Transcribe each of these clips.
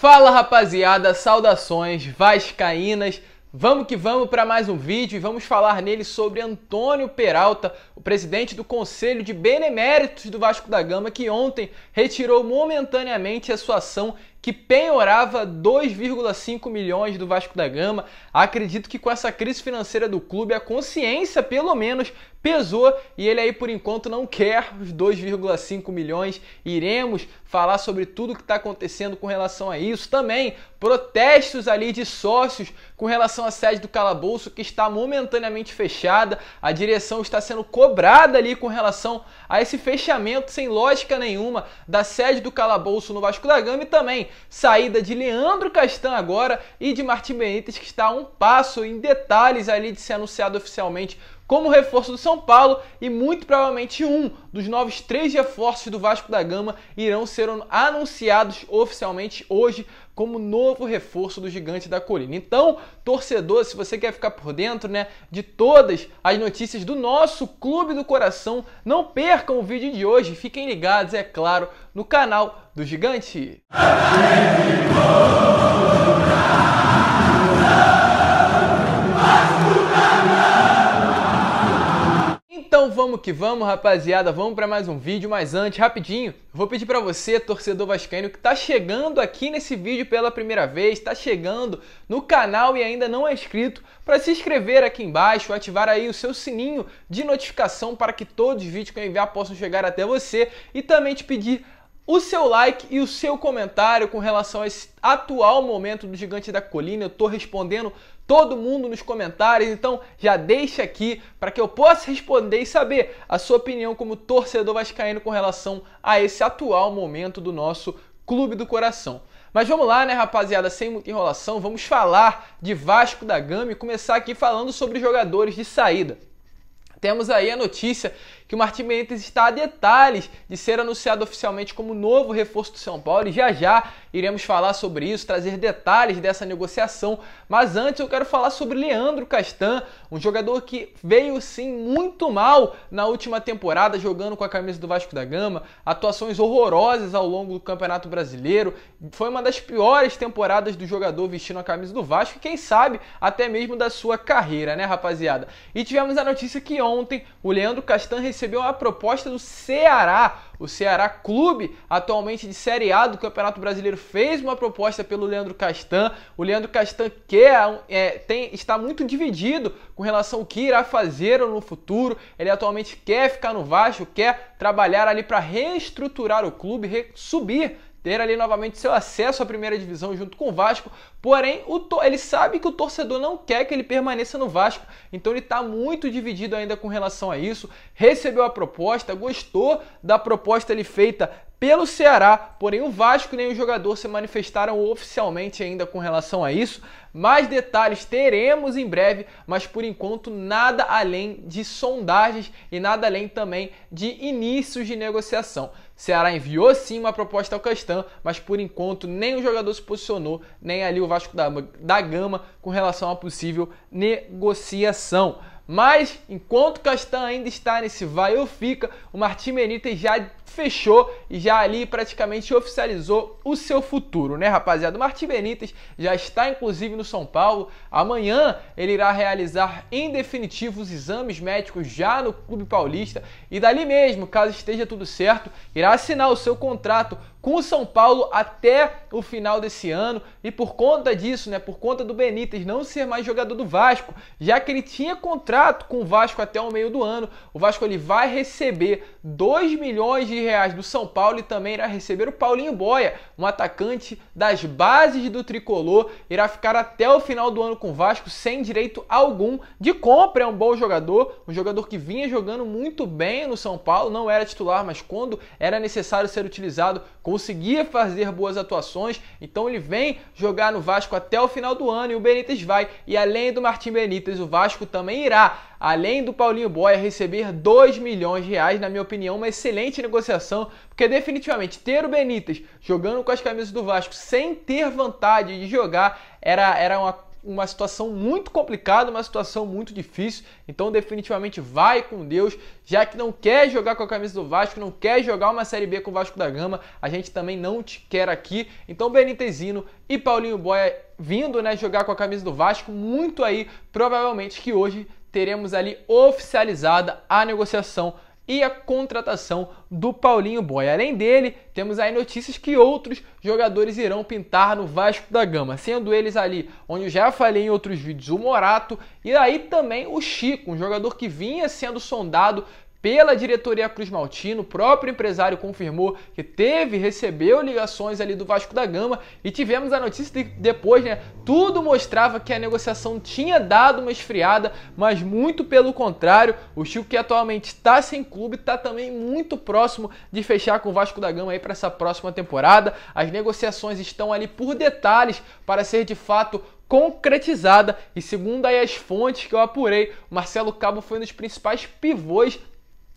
Fala rapaziada, saudações vascaínas. Vamos que vamos para mais um vídeo e vamos falar nele sobre Antônio Peralta, o presidente do Conselho de Beneméritos do Vasco da Gama, que ontem retirou momentaneamente a sua ação que penhorava 2,5 milhões do Vasco da Gama. Acredito que com essa crise financeira do clube, a consciência pelo menos pesou e ele aí por enquanto não quer os 2,5 milhões. Iremos falar sobre tudo que está acontecendo com relação a isso. Também protestos ali de sócios com relação à sede do Calabouço que está momentaneamente fechada. A direção está sendo cobrada ali com relação a esse fechamento sem lógica nenhuma da sede do Calabouço no Vasco da Gama e também saída de Leandro Castan agora e de Martim Benítez, que está a um passo em detalhes ali de ser anunciado oficialmente como reforço do São Paulo e muito provavelmente um dos novos três reforços do Vasco da Gama irão ser anunciados oficialmente hoje como novo reforço do Gigante da Colina. Então, torcedor, se você quer ficar por dentro, né, de todas as notícias do nosso clube do coração, não percam o vídeo de hoje. Fiquem ligados, é claro, no canal do Gigante. Então vamos que vamos, rapaziada, vamos para mais um vídeo, mas antes, rapidinho, vou pedir para você, torcedor vascaíno, que está chegando aqui nesse vídeo pela primeira vez, está chegando no canal e ainda não é inscrito, para se inscrever aqui embaixo, ativar aí o seu sininho de notificação para que todos os vídeos que eu enviar possam chegar até você e também te pedir o seu like e o seu comentário com relação a esse atual momento do Gigante da Colina. Eu estou respondendo todo mundo nos comentários. Então já deixa aqui para que eu possa responder e saber a sua opinião como torcedor vascaíno com relação a esse atual momento do nosso clube do coração. Mas vamos lá, né, rapaziada, sem muita enrolação, vamos falar de Vasco da Gama e começar aqui falando sobre jogadores de saída. Temos aí a notícia que o Martim Benítez está a detalhes de ser anunciado oficialmente como novo reforço do São Paulo e já já iremos falar sobre isso, trazer detalhes dessa negociação. Mas antes eu quero falar sobre Leandro Castan, um jogador que veio sim muito mal na última temporada jogando com a camisa do Vasco da Gama, atuações horrorosas ao longo do Campeonato Brasileiro. Foi uma das piores temporadas do jogador vestindo a camisa do Vasco e quem sabe até mesmo da sua carreira, né, rapaziada? E tivemos a notícia que ontem o Leandro Castan recebeu recebeu uma proposta do Ceará. O Ceará Clube, atualmente de Série A do Campeonato Brasileiro, fez uma proposta pelo Leandro Castan. O Leandro Castan quer, é, é, tem, está muito dividido com relação ao que irá fazer no futuro. Ele atualmente quer ficar no Vasco, quer trabalhar ali para reestruturar o clube, subir ter ali novamente seu acesso à primeira divisão junto com o Vasco. Porém, o ele sabe que o torcedor não quer que ele permaneça no Vasco, então ele está muito dividido ainda com relação a isso. Recebeu a proposta, gostou da proposta ali feita pelo Ceará, porém o Vasco nem o jogador se manifestaram oficialmente ainda com relação a isso. Mais detalhes teremos em breve, mas por enquanto nada além de sondagens e nada além também de inícios de negociação. Ceará enviou sim uma proposta ao Castan, mas por enquanto nem o jogador se posicionou, nem ali o Vasco da, da Gama com relação a possível negociação. Mas enquanto Castan ainda está nesse vai ou fica, o Martim Benítez já fechou e já ali praticamente oficializou o seu futuro, né, rapaziada? O Martim Benítez já está inclusive no São Paulo. Amanhã ele irá realizar em definitivo os exames médicos já no Clube Paulista e dali mesmo, caso esteja tudo certo, irá assinar o seu contrato com o São Paulo até o final desse ano e por conta disso, né, por conta do Benítez não ser mais jogador do Vasco, já que ele tinha contrato com o Vasco até o meio do ano, o Vasco ele vai receber 2 milhões de de reais do São Paulo e também irá receber o Paulinho Boia, um atacante das bases do tricolor, irá ficar até o final do ano com o Vasco sem direito algum de compra. É um bom jogador, um jogador que vinha jogando muito bem no São Paulo, não era titular, mas quando era necessário ser utilizado, conseguia fazer boas atuações. Então ele vem jogar no Vasco até o final do ano e o Benítez vai. E além do Martim Benítez, o Vasco também irá, além do Paulinho Boia, receber 2 milhões de reais, na minha opinião, uma excelente negociação negociação, porque definitivamente ter o Benítez jogando com as camisas do Vasco sem ter vontade de jogar era, era uma uma situação muito complicada, uma situação muito difícil. Então, definitivamente, vai com Deus, já que não quer jogar com a camisa do Vasco, não quer jogar uma Série B com o Vasco da Gama. A gente também não te quer aqui. Então, Benítezino e Paulinho Boia vindo né, jogar com a camisa do Vasco, muito aí, provavelmente que hoje teremos ali oficializada a negociação e a contratação do Paulinho Boy. Além dele, temos aí notícias que outros jogadores irão pintar no Vasco da Gama, sendo eles ali, onde eu já falei em outros vídeos, o Morato e aí também o Chico, um jogador que vinha sendo sondado pela diretoria Cruz Maltino, o próprio empresário confirmou que teve, recebeu ligações ali do Vasco da Gama e tivemos a notícia de que depois, né? Tudo mostrava que a negociação tinha dado uma esfriada, mas muito pelo contrário, o Chico que atualmente está sem clube está também muito próximo de fechar com o Vasco da Gama aí para essa próxima temporada. As negociações estão ali por detalhes para ser de fato concretizada e segundo aí as fontes que eu apurei, Marcelo Cabo foi um dos principais pivôs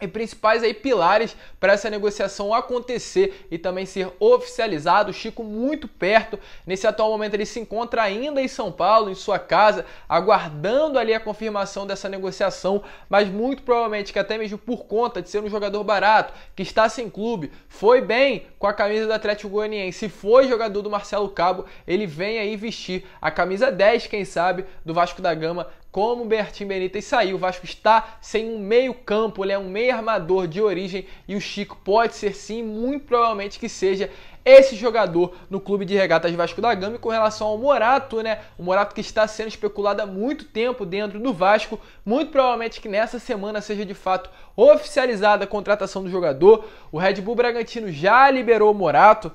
e principais aí pilares para essa negociação acontecer e também ser oficializado. Chico muito perto. Nesse atual momento ele se encontra ainda em São Paulo, em sua casa, aguardando ali a confirmação dessa negociação, mas muito provavelmente que até mesmo por conta de ser um jogador barato, que está sem clube, foi bem com a camisa do Atlético Goianiense, foi jogador do Marcelo Cabo, ele vem aí vestir a camisa 10, quem sabe, do Vasco da Gama como o Bertin Benítez saiu, o Vasco está sem um meio-campo, ele é um meio-armador de origem e o Chico pode ser sim, muito provavelmente que seja esse jogador no clube de regatas Vasco da Gama. E com relação ao Morato, né? O Morato que está sendo especulado há muito tempo dentro do Vasco. Muito provavelmente que nessa semana seja de fato oficializada a contratação do jogador. O Red Bull Bragantino já liberou o Morato.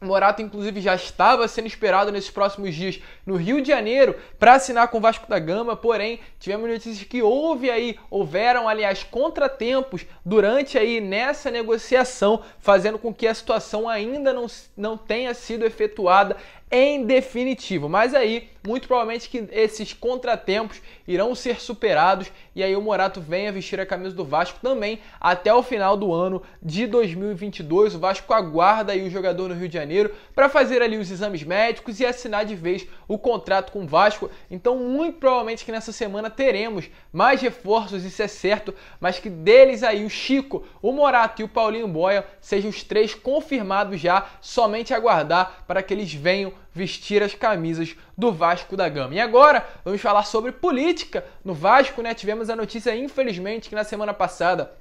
Morato, inclusive, já estava sendo esperado nesses próximos dias no Rio de Janeiro para assinar com o Vasco da Gama, porém, tivemos notícias que houve aí, houveram, aliás, contratempos durante aí nessa negociação, fazendo com que a situação ainda não, não tenha sido efetuada em definitivo. Mas aí, muito provavelmente que esses contratempos irão ser superados e aí o Morato venha vestir a camisa do Vasco também até o final do ano de 2022. O Vasco aguarda aí o jogador no Rio de Janeiro para fazer ali os exames médicos e assinar de vez o contrato com o Vasco. Então, muito provavelmente que nessa semana teremos mais reforços, isso é certo, mas que deles aí o Chico, o Morato e o Paulinho Boia sejam os três confirmados já, somente aguardar para que eles venham vestir as camisas do Vasco da Gama. E agora vamos falar sobre política no Vasco, né? Tivemos a notícia, infelizmente, que na semana passada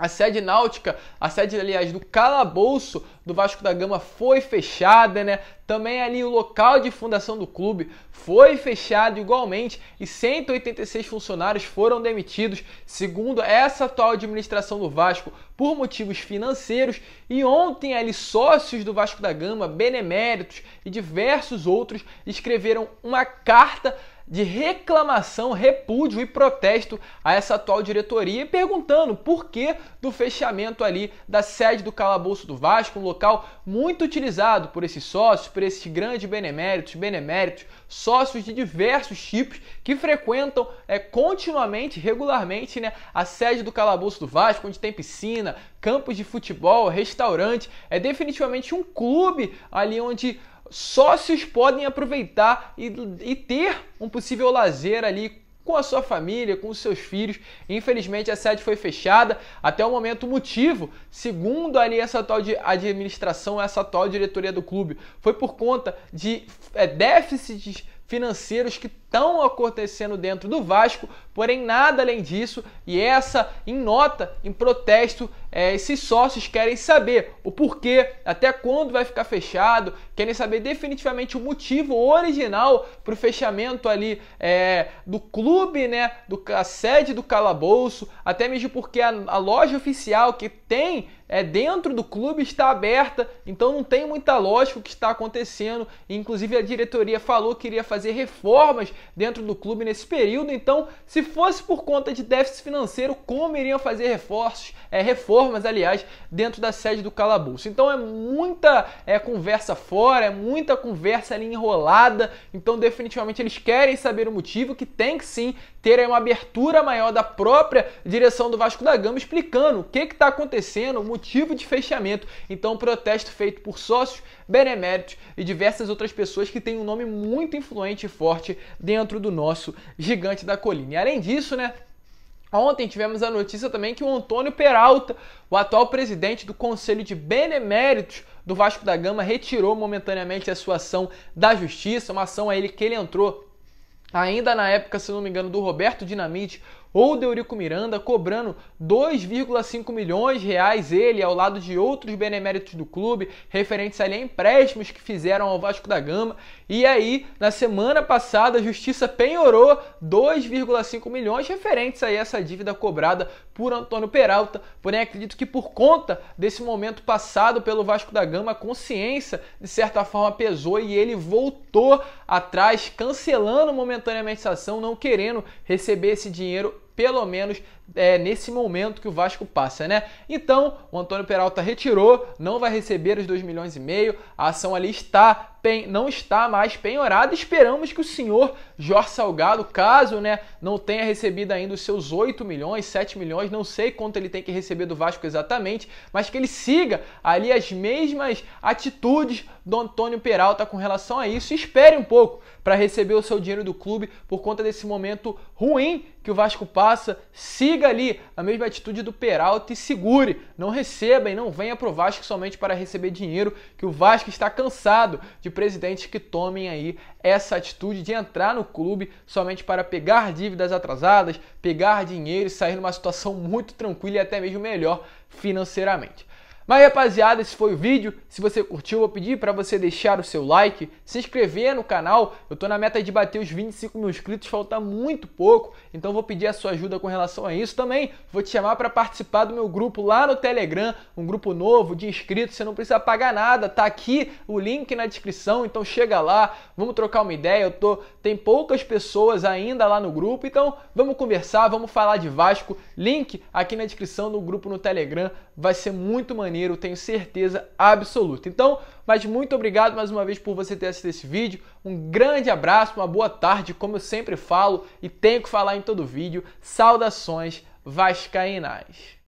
a sede náutica, a sede, aliás, do calabouço do Vasco da Gama foi fechada, né? Também ali o local de fundação do clube foi fechado igualmente e 186 funcionários foram demitidos, segundo essa atual administração do Vasco, por motivos financeiros. E ontem ali sócios do Vasco da Gama, beneméritos e diversos outros escreveram uma carta de reclamação, repúdio e protesto a essa atual diretoria e perguntando por que do fechamento ali da sede do Calabouço do Vasco, um local muito utilizado por esses sócios, por esses grandes beneméritos, beneméritos, sócios de diversos tipos que frequentam é, continuamente, regularmente, né, a sede do Calabouço do Vasco, onde tem piscina, campos de futebol, restaurante, é definitivamente um clube ali onde sócios podem aproveitar e, e ter um possível lazer ali com a sua família, com os seus filhos. Infelizmente a sede foi fechada até o momento. O motivo, segundo ali essa atual administração, essa atual diretoria do clube, foi por conta de é, déficits financeiros que estão acontecendo dentro do Vasco, porém nada além disso. E essa, em nota, em protesto, é, esses sócios querem saber o porquê, até quando vai ficar fechado, querem saber definitivamente o motivo original para o fechamento ali é, do clube, né, do, a sede do calabouço, até mesmo porque a, a loja oficial que tem é, dentro do clube está aberta, então não tem muita lógica o que está acontecendo. Inclusive a diretoria falou que iria fazer reformas dentro do clube nesse período. Então, se fosse por conta de déficit financeiro, como iriam fazer reforços, é, reformas, aliás, dentro da sede do calabouço? Então, é muita é, conversa fora, é muita conversa ali enrolada. Então, definitivamente, eles querem saber o motivo, que tem que sim ter uma abertura maior da própria direção do Vasco da Gama explicando o que está acontecendo, o motivo de fechamento. Então, protesto feito por sócios, beneméritos e diversas outras pessoas que têm um nome muito influente e forte dentro do nosso gigante da colina. E além disso, né? Ontem tivemos a notícia também que o Antônio Peralta, o atual presidente do Conselho de Beneméritos do Vasco da Gama, retirou momentaneamente a sua ação da justiça, uma ação a ele que ele entrou ainda na época, se não me engano, do Roberto Dinamite, ou Deurico Miranda cobrando 2,5 milhões de reais ele ao lado de outros beneméritos do clube, referentes ali a empréstimos que fizeram ao Vasco da Gama. E aí, na semana passada, a justiça penhorou 2,5 milhões referentes a essa dívida cobrada por Antônio Peralta. Porém, acredito que por conta desse momento passado pelo Vasco da Gama, a consciência de certa forma pesou e ele voltou atrás, cancelando momentaneamente essa ação, não querendo receber esse dinheiro pelo menos é, nesse momento que o Vasco passa, né? Então, o Antônio Peralta retirou, não vai receber os 2 milhões e meio, a ação ali está não está mais penhorada. Esperamos que o senhor Jorge Salgado, caso né, não tenha recebido ainda os seus 8 milhões, 7 milhões, não sei quanto ele tem que receber do Vasco exatamente, mas que ele siga ali as mesmas atitudes do Antônio Peralta com relação a isso e espere um pouco para receber o seu dinheiro do clube por conta desse momento ruim que o Vasco passa. Siga siga ali a mesma atitude do Peralta e segure. Não receba e não venha pro Vasco somente para receber dinheiro, que o Vasco está cansado de presidentes que tomem aí essa atitude de entrar no clube somente para pegar dívidas atrasadas, pegar dinheiro e sair numa situação muito tranquila e até mesmo melhor financeiramente. Mas rapaziada, esse foi o vídeo. Se você curtiu, eu vou pedir para você deixar o seu like, se inscrever no canal. Eu tô na meta de bater os 25 mil inscritos, falta muito pouco, então vou pedir a sua ajuda com relação a isso também. Vou te chamar para participar do meu grupo lá no Telegram, um grupo novo de inscritos. Você não precisa pagar nada, tá aqui o link na descrição. Então chega lá, vamos trocar uma ideia. Eu tô tem poucas pessoas ainda lá no grupo, então vamos conversar, vamos falar de Vasco. Link aqui na descrição do grupo no Telegram. Vai ser muito maneiro maneiro, tenho certeza absoluta. Então, mas muito obrigado mais uma vez por você ter assistido esse vídeo. Um grande abraço, uma boa tarde, como eu sempre falo e tenho que falar em todo vídeo. Saudações vascaínas.